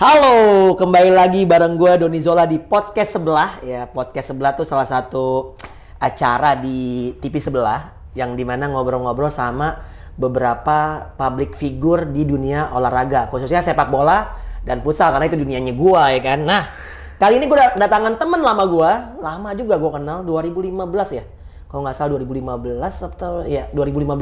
Halo, kembali lagi bareng gue Doni Zola di podcast sebelah. Ya, podcast sebelah tuh salah satu acara di TV sebelah yang dimana ngobrol-ngobrol sama beberapa public figure di dunia olahraga, khususnya sepak bola dan futsal karena itu dunianya gue ya kan. Nah, kali ini gue datangan temen lama gue, lama juga gue kenal 2015 ya. Kalau nggak salah 2015 atau ya 2015.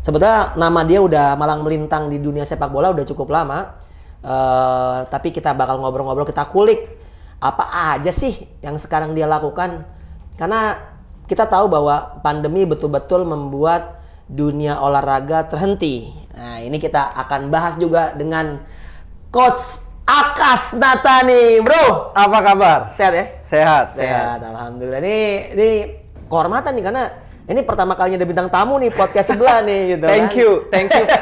Sebetulnya nama dia udah malang melintang di dunia sepak bola udah cukup lama Eh, tapi kita bakal ngobrol-ngobrol, kita kulik apa aja sih yang sekarang dia lakukan. Karena kita tahu bahwa pandemi betul-betul membuat dunia olahraga terhenti. Nah, ini kita akan bahas juga dengan Coach Akas Natani, bro. Apa kabar? Sehat ya? Sehat, sehat. sehat. Alhamdulillah. Ini, ini kehormatan nih karena ini pertama kalinya ada bintang tamu nih podcast sebelah nih gitu. Thank kan? you, thank you.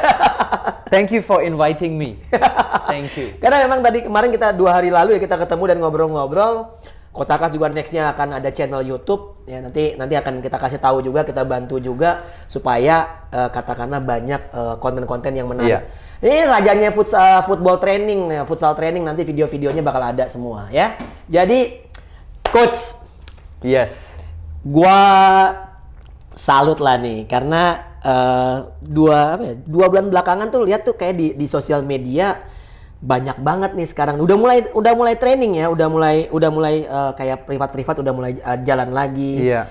Thank you for inviting me. Thank you. Karena memang tadi kemarin kita dua hari lalu ya kita ketemu dan ngobrol-ngobrol. Kotakas juga nextnya akan ada channel YouTube ya nanti nanti akan kita kasih tahu juga kita bantu juga supaya uh, katakanlah banyak konten eh, konten-konten yang menarik. Yeah. Ini rajanya futsal eh, football training, nah, futsal training nanti video-videonya bakal ada semua ya. Jadi coach. Yes. Gua salut lah nih karena uh, dua apa ya, dua bulan belakangan tuh lihat tuh kayak di di sosial media banyak banget nih sekarang udah mulai udah mulai training ya udah mulai udah mulai uh, kayak privat-privat udah mulai uh, jalan lagi iya.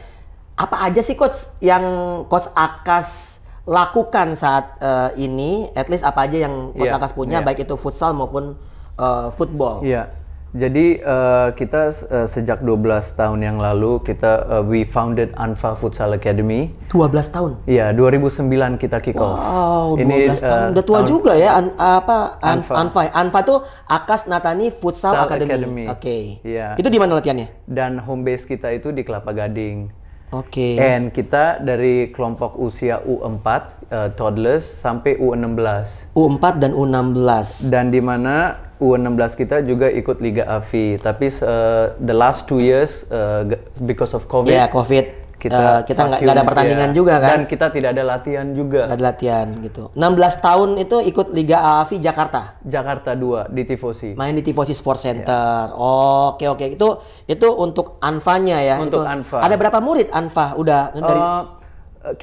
apa aja sih coach yang coach Akas lakukan saat uh, ini at least apa aja yang coach yeah. Akas punya yeah. baik itu futsal maupun uh, football iya jadi uh, kita uh, sejak 12 tahun yang lalu kita uh, we founded Anfa Futsal Academy. 12 tahun. Iya, 2009 kita kick off. Wow, 12 Ini, tahun. Uh, Udah tua tahun, juga ya an, apa Anfa. Anfa. Anfa itu Akas Natani Futsal Academy. Academy. Oke. Okay. Iya. Itu di mana latihannya? Dan home base kita itu di Kelapa Gading. Oke. Okay. And kita dari kelompok usia U4 uh, eh, toddlers sampai U16. U4 dan U16. Dan di mana U16 kita juga ikut Liga AFI, tapi uh, the last two years uh, because of COVID. Ya, yeah, COVID kita uh, kita nggak ada pertandingan ya. juga kan dan kita tidak ada latihan juga nggak ada latihan gitu 16 tahun itu ikut Liga AFI Jakarta Jakarta 2 di Tifosi main di Tifosi Sport iya. Center yeah. oke oke itu itu untuk Anfanya ya untuk itu. Anfa ada berapa murid Anfa udah eh, dari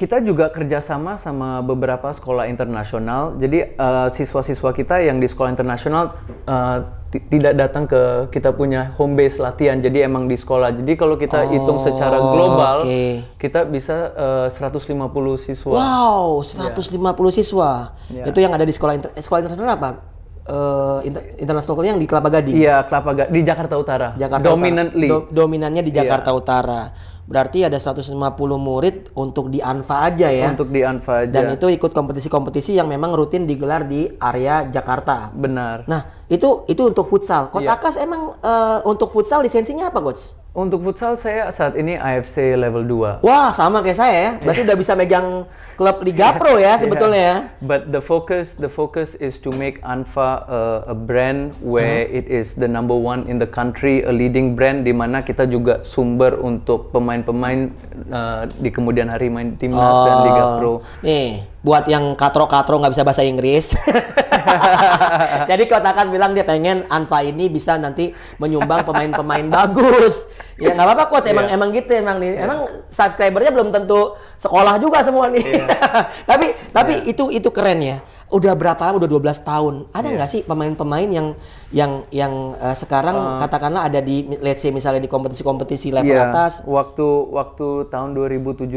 kita juga kerjasama sama beberapa sekolah internasional. Jadi eh, siswa-siswa uh, kita yang di sekolah internasional uh, tidak datang ke kita punya home base latihan jadi emang di sekolah jadi kalau kita oh, hitung secara global okay. kita bisa eh, uh, 150 siswa wow 150 iya. yeah. siswa yeah. itu yang ada di sekolah inter sekolah internasional apa uh, inter internasional yang di Kelapa Gading iya Kelapa Gading di Jakarta Utara Jakarta dominantly Utara. Do dominannya di iya. Jakarta yeah. Utara Berarti ada 150 murid untuk di Anfa aja ya. Untuk di Anfa aja. Dan itu ikut kompetisi-kompetisi yang memang rutin digelar di area Jakarta. Benar. Nah, itu itu untuk futsal. Coach yeah. Akas emang uh, untuk futsal lisensinya apa, Coach? Untuk futsal saya saat ini AFC level 2. Wah, sama kayak saya ya. Berarti udah bisa megang klub Liga yeah. Pro ya iya. sebetulnya yeah. ya. But the focus the focus is to make Anfa a, eh, a brand where -huh. Hmm. it is the number one in the country, a leading brand di mana kita juga sumber untuk pemain-pemain uh, di kemudian hari main timnas uh, dan oh. Liga Pro. Nih buat yang katro-katro nggak bisa bahasa Inggris. Jadi Kotakas bilang dia pengen Anfa ini bisa nanti menyumbang pemain-pemain bagus. Ya nggak apa-apa coach, emang yeah. emang gitu emang nih. Yeah. Emang subscribernya belum tentu sekolah juga semua nih. Yeah. tapi tapi yeah. itu itu keren ya udah berapa lama? Udah 12 tahun. Ada iya. nggak yeah. sih pemain-pemain yang yang yang uh, sekarang uh, katakanlah ada di let's say misalnya di kompetisi-kompetisi level yeah, atas? Waktu waktu tahun 2017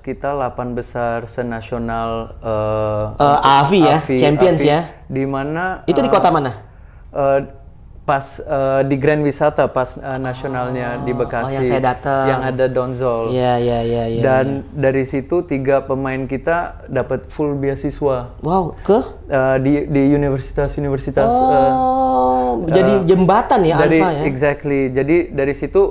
kita 8 besar senasional uh, uh, AFI ya, Champions Avi, ya. Di mana Itu di kota eh, mana? Uh, pas uh, di Grand Wisata pas uh, nasionalnya oh, di Bekasi oh, yang saya datang yang ada Donzol. yeah, yeah, yeah, yeah, Dan yeah. dari situ tiga pemain kita dapat full beasiswa. Wow, ke uh, di di universitas-universitas Oh, uh, jadi uh, jembatan ya dari, Alfa ya. Exactly. Jadi dari situ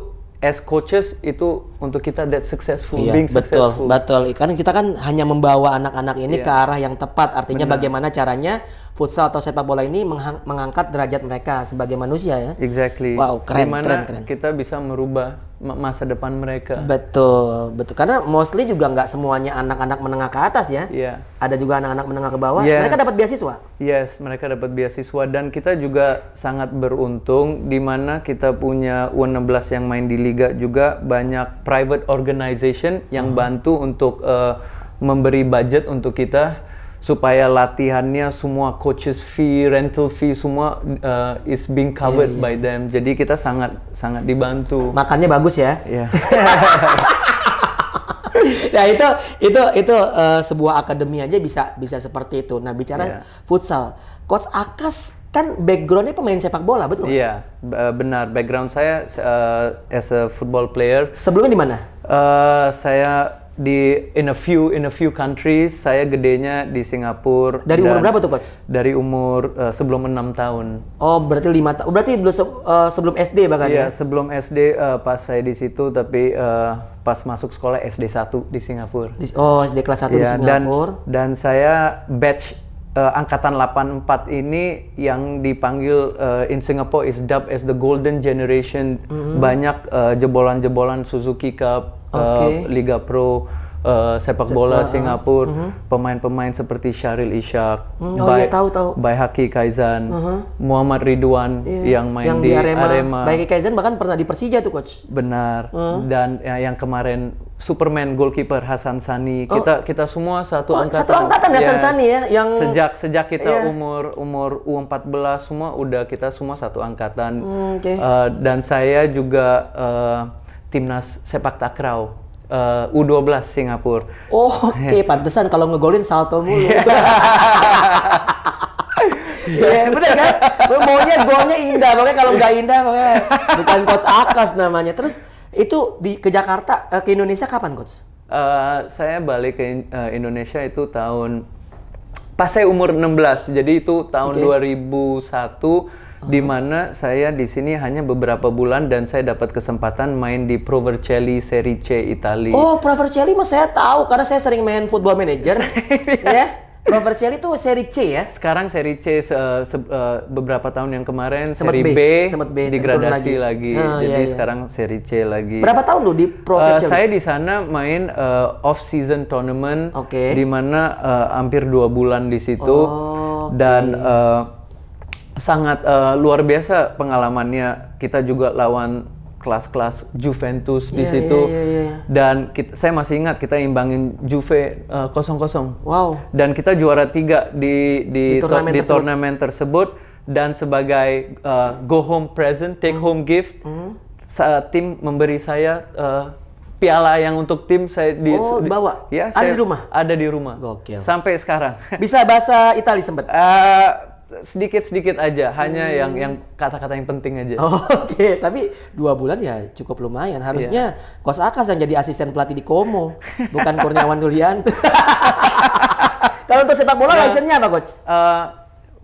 as coaches itu untuk kita that successful iya, being betul successful. betul karena kita kan hanya membawa anak-anak ini yeah. ke arah yang tepat artinya Benar. bagaimana caranya futsal atau sepak bola ini mengangkat derajat mereka sebagai manusia ya. Exactly. Wow, keren, Dimana keren, keren. Kita bisa merubah masa depan mereka. Betul, betul. Karena mostly juga nggak semuanya anak-anak menengah ke atas ya. Iya. Yeah. Ada juga anak-anak menengah ke bawah. Yes. Mereka dapat beasiswa. Yes, mereka dapat beasiswa dan kita juga sangat beruntung di mana kita punya U16 yang main di liga juga banyak private organization yang hmm. bantu untuk uh, memberi budget untuk kita supaya latihannya semua coaches fee, rental fee semua uh, is being covered yeah, yeah. by them. Jadi kita sangat sangat dibantu. Makannya bagus ya? ya Yeah. nah itu itu itu uh, sebuah akademi aja bisa bisa seperti itu. Nah bicara yeah. futsal, coach Akas kan backgroundnya pemain sepak bola betul? Iya yeah, uh, benar background saya uh, as a football player. Sebelumnya di mana? Uh, saya di in a few in a few countries saya gedenya di Singapura dari umur berapa tuh coach dari umur uh, sebelum enam tahun oh berarti lima tahun berarti belum uh, sebelum SD bahkan iya, ya sebelum SD uh, eh, pas saya di situ tapi uh, pas masuk sekolah SD 1 di Singapura oh SD kelas satu ya, di iya, Singapura dan, dan saya batch uh, angkatan 84 ini yang dipanggil uh, in Singapore is dubbed as the golden generation mm -hmm. banyak jebolan-jebolan uh, jebolan -jebolan Suzuki Cup okay. uh, eh, Liga Pro uh, sepak bola uh, Singapura, uh-huh. pemain-pemain seperti Syaril Ishak, hmm. oh, Bay, ya, tahu, tahu. Bay Haki Kaizan, uh-huh. Muhammad Ridwan yeah. yang main yang di, di Arema. Arema. Bay Haki Kaizan bahkan pernah di Persija tuh coach. Benar. Uh-huh. Dan ya, yang kemarin Superman goalkeeper Hasan Sani. Oh. Kita kita semua satu oh, angkatan. Satu angkatan ya, yes. Hasan Sani ya yang sejak sejak kita yeah. umur umur U14 semua udah kita semua satu angkatan. Mm, okay. uh, dan saya juga uh, timnas sepak takraw uh, eh, U12 Singapura. Oh, oke, okay. pantesan kalau ngegolin salto mulu. Iya, yeah, bener kan? Maunya golnya indah, makanya kalau nggak indah makanya bukan coach Akas namanya. Terus itu di ke Jakarta eh, ke Indonesia kapan coach? Uh, saya balik ke uh, Indonesia itu tahun pas saya umur 16. Jadi itu tahun okay. 2001 Oh. di mana saya di sini hanya beberapa bulan dan saya dapat kesempatan main di Provercelli Serie C Italia. Oh, Provercelli mah saya tahu karena saya sering main Football Manager. ya. Provercelli itu seri C ya? Sekarang seri C se, se, uh, beberapa tahun yang kemarin seri B, B, B degradasi lagi. lagi. Oh, Jadi iya, iya. sekarang seri C lagi. Berapa tahun loh di e, Provercelli? Uh, saya di sana main uh, e, off season tournament okay. di mana uh, hampir dua bulan di situ oh, okay. dan uh, sangat uh, luar biasa pengalamannya kita juga lawan kelas-kelas Juventus yeah, di iya, iya, situ yeah, yeah, yeah. dan kita, saya masih ingat kita imbangin Juve kosong uh, eh, kosong wow dan kita juara tiga di di, di, turnamen, to, di tersebut. turnamen tersebut dan sebagai uh, go home present take mm. home gift mm. saat tim memberi saya uh, piala yang untuk tim saya di oh, bawa ya ada di rumah ada di rumah Gokil. sampai sekarang bisa bahasa Italia sempat uh, sedikit-sedikit aja, hanya hmm. yang yang kata-kata yang penting aja. Oh, Oke, okay. tapi dua bulan ya cukup lumayan. Harusnya yeah. Kos Akas yang jadi asisten pelatih di Komo, bukan Kurniawan Dulian. Kalau untuk sepak bola, nah, lisensinya apa, Coach? Uh,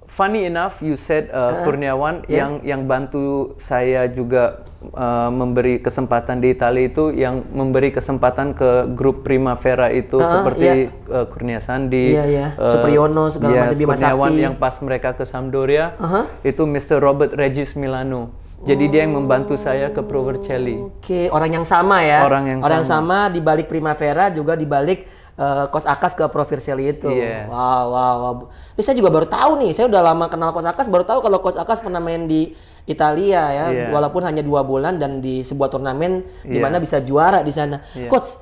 funny enough you said uh, uh, Kurniawan yeah. yang yang bantu saya juga uh, memberi kesempatan di Italia itu yang memberi kesempatan ke grup Primavera itu uh, seperti yeah. uh, Kurnia Sandi, yeah, yeah. Uh, Supriyono segala yeah, macam Kurniawan Sakti. yang pas mereka ke Sampdoria uh -huh. itu Mr. Robert Regis Milano. Jadi dia yang membantu saya ke Provercelli. Oke, okay. orang yang sama ya. Orang yang orang sama. sama di balik Primavera juga di balik uh, Kos Akas ke Provercelli itu. Yes. Wow, wow, wow. Ini saya juga baru tahu nih. Saya udah lama kenal Kos Akas, baru tahu kalau Kos Akas pernah main di Italia ya, yeah. walaupun hanya dua bulan dan di sebuah turnamen yeah. di iya. mana bisa juara di sana. Yeah. Coach,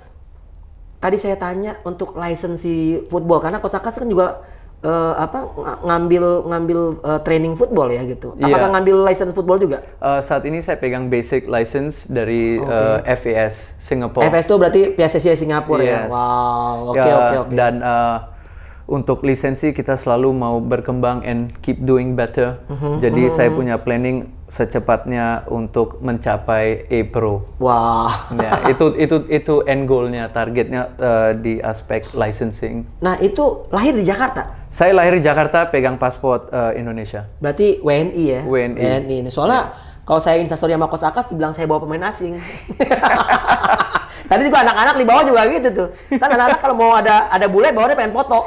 tadi saya tanya untuk lisensi football karena Kos Akas kan juga uh, apa ngambil ngambil uh, training football ya gitu. Iya. Apakah yeah. ngambil license football juga? Uh, saat ini saya pegang basic license dari okay. uh, FAS Singapore. FAS itu berarti PSSI Singapura ya? yes. ya. Wow. Oke okay, ya, oke okay, oke. Okay. Dan uh, untuk lisensi kita selalu mau berkembang and keep doing better. Mm -hmm. Jadi mm -hmm. saya mm-hmm. punya planning secepatnya untuk mencapai A Pro. Wah. Wow. Ya, itu itu itu end goalnya, targetnya uh, di aspek licensing. Nah itu lahir di Jakarta. Saya lahir di Jakarta, pegang paspor uh, eh, Indonesia. Berarti WNI ya? WNI. WNI. Nah, soalnya yeah. kalau saya instastory sama Kos Akas, dibilang saya bawa pemain asing. Tadi juga anak-anak di bawah juga gitu tuh. Kan anak-anak kalau mau ada ada bule, bawa bawahnya pengen foto.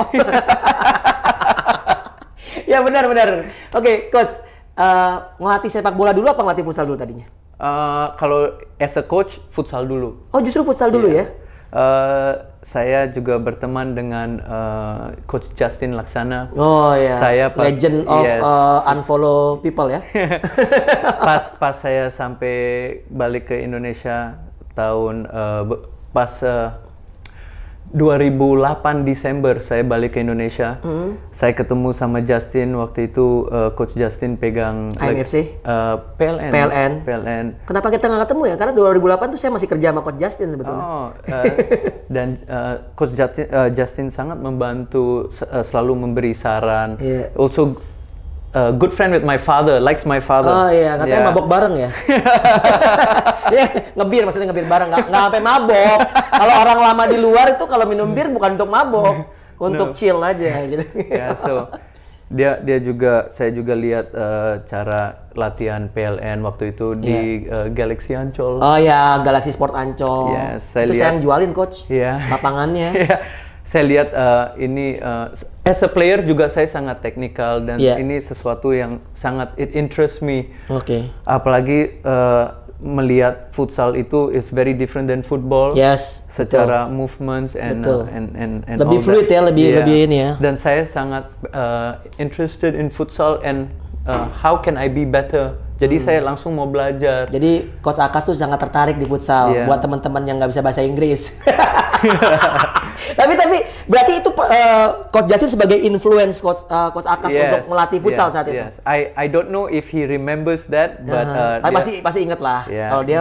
ya benar-benar. Oke, okay, coach. Eh, ngelatih sepak bola dulu apa ngelatih futsal dulu tadinya? Uh, kalau as a coach futsal dulu. Oh justru futsal dulu iya. ya? Uh, saya juga berteman dengan uh, Coach Justin Laksana. Oh iya. Saya pas, Legend of uh, unfollow people ya. pas pas saya sampai balik ke Indonesia tahun uh, pas uh, 2008 Desember saya balik ke Indonesia. Mm. Saya ketemu sama Justin waktu itu uh, coach Justin pegang IMFC uh, eh, PLN. PLN. PLN. Kenapa kita nggak ketemu ya? Karena 2008 tuh saya masih kerja sama coach Justin sebetulnya. Oh, uh, dan uh, coach Justin, uh, Justin sangat membantu uh, selalu memberi saran. Yeah. Also uh, good friend with my father, likes my father. Oh iya, katanya yeah. mabok bareng ya. ya ngebir maksudnya ngebir bareng, nggak nggak sampai mabok. kalau orang lama di luar itu kalau minum bir bukan untuk mabok, untuk no. chill aja gitu. yeah, so dia dia juga saya juga lihat uh, cara latihan PLN waktu itu yeah. di uh, Galaxy Ancol. Oh ya, Galaxy Sport Ancol. Yes, saya itu lihat. saya yang jualin coach. Iya. Yeah. Lapangannya. yeah saya lihat uh, ini uh, as a player juga saya sangat teknikal dan yeah. ini sesuatu yang sangat it interest me. Oke. Okay. Apalagi uh, melihat futsal itu is very different than football. Yes. Secara betul. movements and betul. Uh, and and and lebih all fluid that. ya, lebih yeah. lebih ini ya. Dan saya sangat uh, interested in futsal and uh, how can I be better jadi hmm. saya langsung mau belajar. Jadi coach Akas tuh sangat tertarik di futsal yeah. buat teman-teman yang nggak bisa bahasa Inggris. tapi tapi berarti itu uh, coach Jasin sebagai influence coach uh, coach Akas yes. untuk melatih futsal yes. saat itu. Yes. I I don't know if he remembers that but uh, -huh. uh, tapi dia, pasti pasti inget lah. Yeah. Kalau dia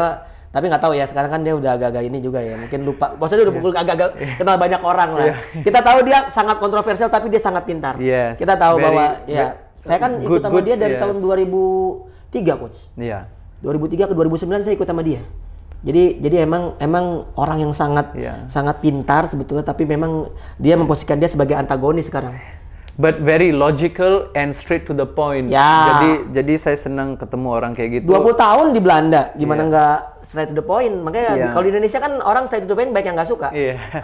tapi nggak tahu ya sekarang kan dia udah agak-agak ini juga ya mungkin lupa maksudnya udah yeah. agak-agak iya. kenal banyak orang lah yeah. kita tahu dia sangat kontroversial tapi dia sangat pintar yes. kita tahu Very, bahwa ya good, saya kan ikut good, dia dari yes. tahun 2000 Tiga coach. Iya. 2003 ke 2009 saya ikut sama dia. Jadi jadi emang emang orang yang sangat iya. sangat pintar sebetulnya tapi memang dia memposisikan dia sebagai antagonis sekarang but very logical and straight to the point. Ya. Jadi jadi saya senang ketemu orang kayak gitu. 20 tahun di Belanda, gimana yeah. nggak straight to the point? Makanya yeah. kalau di Indonesia kan orang straight to the point baik yang nggak suka. Iya. Yeah.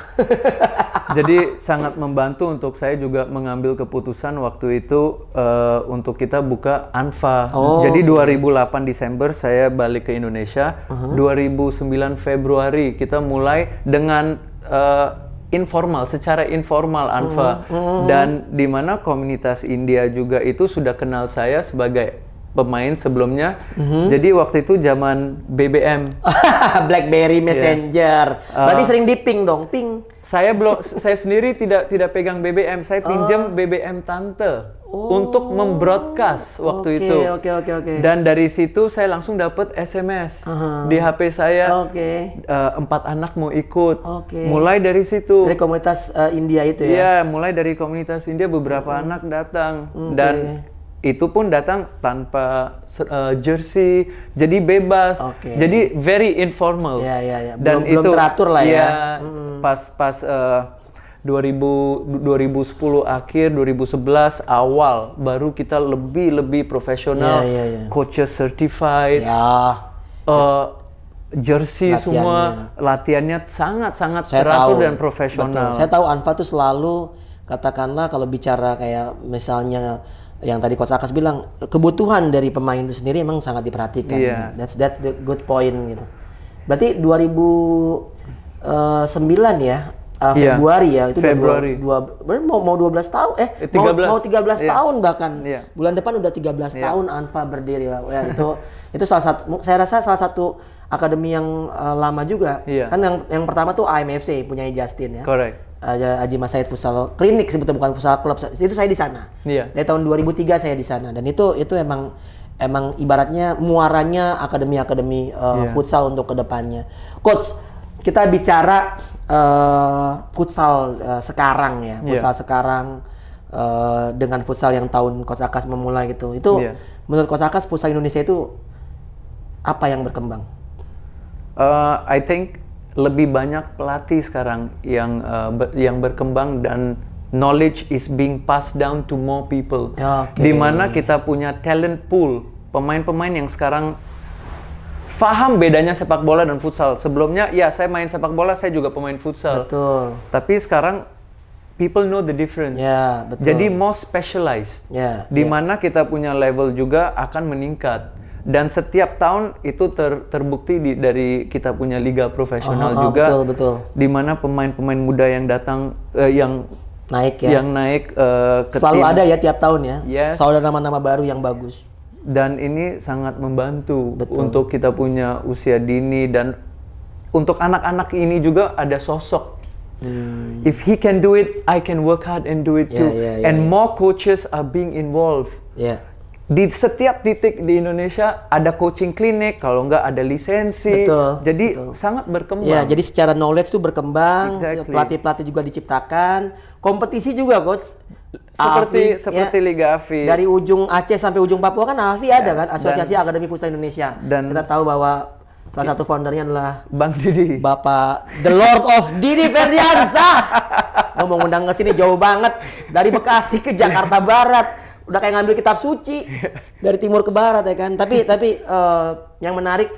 jadi sangat membantu untuk saya juga mengambil keputusan waktu itu uh, untuk kita buka Anfa. Oh. Jadi 2008 Desember saya balik ke Indonesia, uh -huh. 2009 Februari kita mulai dengan uh, informal secara informal Anfa mm Hmm. dan di mana komunitas India juga itu sudah kenal saya sebagai pemain sebelumnya. Mm-hmm. Jadi waktu itu zaman BBM, BlackBerry iya. Messenger. Yeah. Eh, uh, sering di ping dong, ping. Saya belum saya sendiri tidak tidak pegang BBM, saya oh. pinjam oh. BBM tante oh. untuk membroadcast waktu okay, itu. Oke, okay, oke, okay, oke. Okay. Dan dari situ saya langsung dapat SMS uh-huh. di HP saya. Oke. Okay. Uh, eh, empat anak mau ikut. Okay. Mulai dari situ. Dari komunitas uh, India itu ya. Iya, yeah, mulai dari komunitas India beberapa uh-huh. anak datang okay. dan itu pun datang tanpa uh, jersey, jadi bebas, okay. jadi very informal. Yeah, yeah, ya. Dan belum, itu belum teratur lah ya. ya hmm. Pas pas uh, 2000, 2010 akhir 2011 awal baru kita lebih lebih profesional yeah, yeah, yeah. coaches certified yeah. Ya. uh, jersey latihannya. semua latihannya sangat sangat saya teratur tahu, dan profesional betul. saya tahu Anfa tuh selalu katakanlah kalau bicara kayak misalnya yang tadi Coach Akas bilang kebutuhan dari pemain itu sendiri emang sangat diperhatikan. Yeah. That's that's the good point gitu. Berarti 2009 eh, ya uh, Februari yeah. ya itu Februari. Dua, dua, mau mau 12 tahun eh 13. Eh, mau mau 13 yeah. tahun bahkan yeah. bulan depan udah 13 yeah. tahun Anfa berdiri lah ya itu itu salah satu saya rasa salah satu akademi yang uh, lama juga yeah. kan yang yang pertama tuh IMFC punya Justin ya Correct ada Aji Mas Said Futsal Klinik sebetulnya bukan futsal klub itu saya di sana iya. dari tahun 2003 saya di sana dan itu itu emang emang ibaratnya muaranya akademi-akademi uh, eh, yeah. futsal untuk kedepannya coach kita bicara uh, futsal uh, sekarang ya iya. futsal yeah. sekarang uh, dengan futsal yang tahun Coach Akas memulai gitu itu yeah. menurut Coach Akas futsal Indonesia itu apa yang berkembang? Uh, I think lebih banyak pelatih sekarang yang uh, eh, ber, yang berkembang dan knowledge is being passed down to more people. Ya, okay. Di mana kita punya talent pool pemain-pemain yang sekarang faham bedanya sepak bola dan futsal. Sebelumnya ya saya main sepak bola, saya juga pemain futsal. Betul. Tapi sekarang people know the difference. Ya, betul. Jadi more specialized. Ya. Di ya. mana kita punya level juga akan meningkat dan setiap tahun itu ter, terbukti di, dari kita punya liga profesional oh, juga betul betul di mana pemain-pemain muda yang datang uh, yang naik ya yang naik uh, ke selalu tim. ada ya tiap tahun ya yes. Ya. selalu ada nama-nama baru yang bagus dan ini sangat membantu betul. untuk kita punya usia dini dan untuk anak-anak ini juga ada sosok Hmm. If he can do it, I can work hard and do it yeah, too. Yeah, yeah, and yeah. more coaches are being involved. Yeah di setiap titik di Indonesia ada coaching klinik, kalau nggak ada lisensi. Betul. Jadi betul. sangat berkembang. Ya, jadi secara knowledge itu berkembang, exactly. pelatih-pelatih juga diciptakan, kompetisi juga coach. Seperti Afi, seperti ya. Liga Afi. Dari ujung Aceh sampai ujung Papua kan Afi yes. ada kan Asosiasi dan, Akademi Futsal Indonesia. Dan kita tahu bahwa salah satu foundernya adalah Bang Didi. Bapak The Lord of Didi Ferdiansa. Ngomong mau ke sini jauh banget dari Bekasi ke Jakarta Barat udah kayak ngambil kitab suci dari timur ke barat ya kan. Tapi tapi uh, yang menarik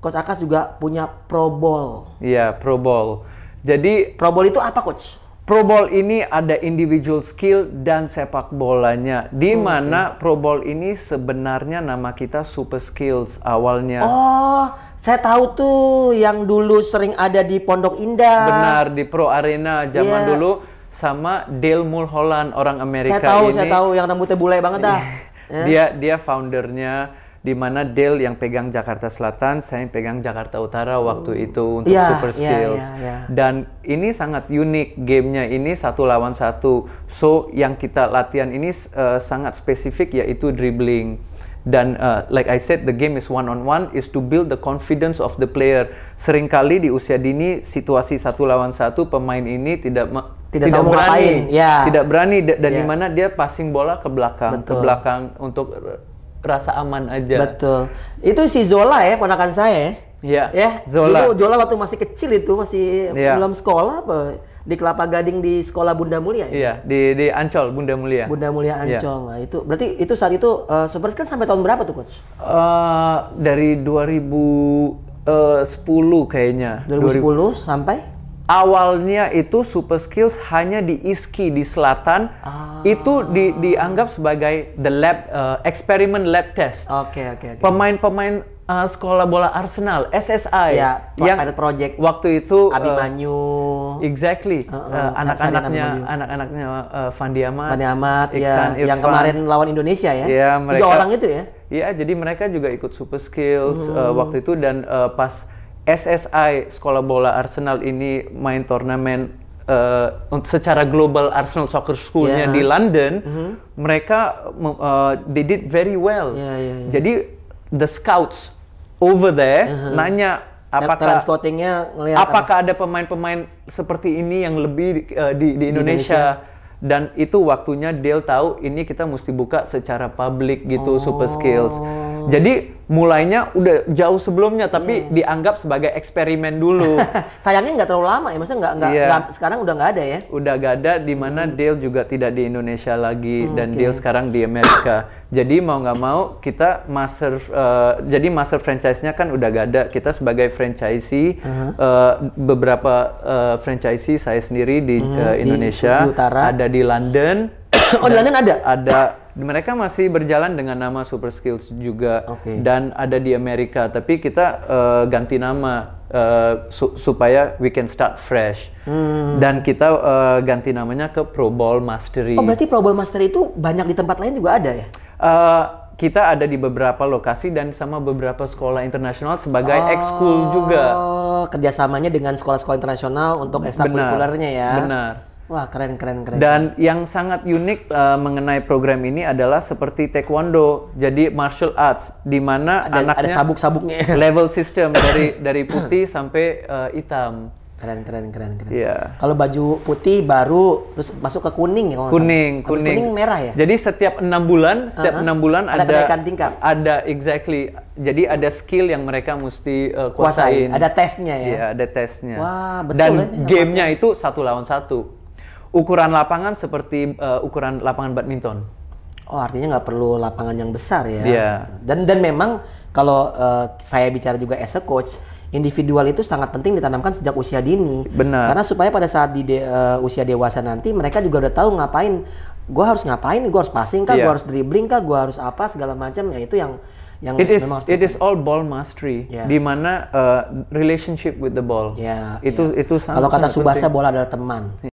Coach Akas juga punya Pro Bowl. Iya, Pro Bowl. Jadi Pro Bowl itu apa Coach? Pro Bowl ini ada individual skill dan sepak bolanya. Di oh, mana okay. Pro Bowl ini sebenarnya nama kita super skills awalnya. Oh, saya tahu tuh yang dulu sering ada di Pondok Indah. Benar, di Pro Arena zaman yeah. dulu sama Dale Mulholland orang Amerika saya tahu, ini. Saya tahu, yang rambutnya bule banget dah. dia dia foundernya di mana Dale yang pegang Jakarta Selatan, saya yang pegang Jakarta Utara waktu oh. itu untuk yeah, Super iya, Skills. Yeah, yeah, yeah. Dan ini sangat unik gamenya ini satu lawan satu. So yang kita latihan ini uh, sangat spesifik yaitu dribbling dan uh, like I said the game is one on one is to build the confidence of the player. Seringkali di usia dini situasi satu lawan satu pemain ini tidak tidak, tidak tahu berani, ngapain. Ya. Tidak berani dan ya. dimana dia passing bola ke belakang, Betul. ke belakang untuk rasa aman aja. Betul. Itu si Zola ya ponakan saya. Iya. Ya, Zola. Itu Zola waktu masih kecil itu masih ya. belum sekolah apa di Kelapa Gading di sekolah Bunda Mulia ya? Iya, di di Ancol Bunda Mulia. Bunda Mulia iya. Ancol. Ya. itu berarti itu saat itu uh, eh, Spurs kan sampai tahun berapa tuh, Coach? Uh, dari 2010 eh, kayaknya. 2010 20... sampai awalnya itu super skills hanya di ISKI di selatan ah. itu di, dianggap sebagai the lab uh, eh, eksperimen lab test. Oke okay, oke. Okay, okay. Pemain-pemain uh, sekolah bola Arsenal SSI ya, yang ada project waktu itu eh, Abimanyu uh, exactly uh, uh, anak-anaknya anak-anaknya uh, Fandi Ahmad, Fandi Ahmad ya, yang kemarin lawan Indonesia ya. Iya mereka. Tiga orang itu ya. Iya jadi mereka juga ikut super skills hmm. uh, waktu itu dan uh, pas SSI sekolah bola Arsenal ini main turnamen uh, secara global Arsenal Soccer School-nya yeah. di London, mm -hmm. mereka uh, they did very well. Yeah, yeah, yeah. Jadi the scouts over there uh -huh. nanya apakah apakah ada pemain-pemain seperti ini yang lebih uh, di, di Indonesia. Di Indonesia dan itu waktunya Dale tahu ini kita mesti buka secara publik gitu oh. super skills oh. Jadi mulainya udah jauh sebelumnya tapi hmm. dianggap sebagai eksperimen dulu. Sayangnya nggak terlalu lama ya, maksudnya nggak nggak yeah. sekarang udah nggak ada ya? Udah nggak ada di mana hmm. Dale juga tidak di Indonesia lagi hmm, dan okay. Dale sekarang di Amerika. jadi mau nggak mau kita master uh, jadi master franchise-nya kan udah nggak ada. Kita sebagai franchisee uh -huh. uh, eh, beberapa uh, franchisee saya sendiri di hmm, uh, Indonesia di, di ada di London. oh di London ada? Ada mereka masih berjalan dengan nama Super Skills juga okay. dan ada di Amerika tapi kita uh, ganti nama uh, su supaya we can start fresh hmm. dan kita uh, ganti namanya ke Pro Bowl Mastery. Oh berarti Pro Bowl Mastery itu banyak di tempat lain juga ada ya? Uh, kita ada di beberapa lokasi dan sama beberapa sekolah internasional sebagai oh, school juga. Kerjasamanya dengan sekolah-sekolah internasional untuk ekstrakurikulernya ya. Benar. Wah keren keren keren. Dan yang sangat unik uh, mengenai program ini adalah seperti taekwondo, jadi martial arts, di mana ada, anaknya ada sabuk-sabuknya. Level sistem dari dari putih sampai uh, hitam. Keren keren keren keren. Yeah. Kalau baju putih baru terus masuk ke kuning ya. Kuning Habis kuning. kuning merah ya. Jadi setiap enam bulan setiap enam uh -huh. bulan ada, ada kenaikan tingkat. Ada exactly. Jadi ada skill yang mereka mesti uh, kuasain. kuasain. Ada tesnya ya. Iya ada tesnya. Wah betul. Dan ya, gamenya ya. itu satu lawan satu ukuran lapangan seperti uh, ukuran lapangan badminton. Oh artinya nggak perlu lapangan yang besar ya. Yeah. Dan dan memang kalau uh, saya bicara juga as a coach, individual itu sangat penting ditanamkan sejak usia dini. Benar. Karena supaya pada saat di de, uh, usia dewasa nanti mereka juga udah tahu ngapain. Gue harus ngapain? Gue harus passing kah? Yeah. Gue harus dribbling kah? Gue harus apa segala macam. Ya itu yang yang it is it is all ball mastery yeah. di mana uh, relationship with the ball yeah, itu yeah. itu kalau kata Subasa penting. bola adalah teman iya.